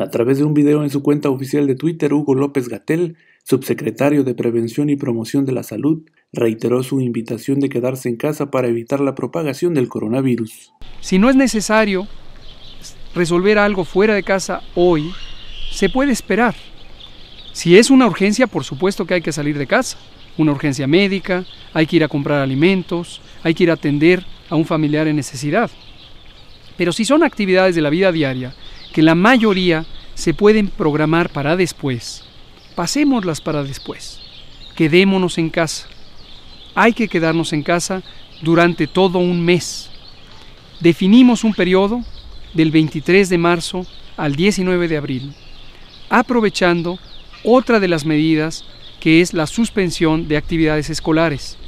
A través de un video en su cuenta oficial de Twitter, Hugo López Gatel, subsecretario de Prevención y Promoción de la Salud, reiteró su invitación de quedarse en casa para evitar la propagación del coronavirus. Si no es necesario resolver algo fuera de casa hoy, se puede esperar. Si es una urgencia, por supuesto que hay que salir de casa. Una urgencia médica, hay que ir a comprar alimentos, hay que ir a atender a un familiar en necesidad. Pero si son actividades de la vida diaria, que la mayoría se pueden programar para después, pasémoslas para después. Quedémonos en casa. Hay que quedarnos en casa durante todo un mes. Definimos un periodo del 23 de marzo al 19 de abril, aprovechando otra de las medidas que es la suspensión de actividades escolares.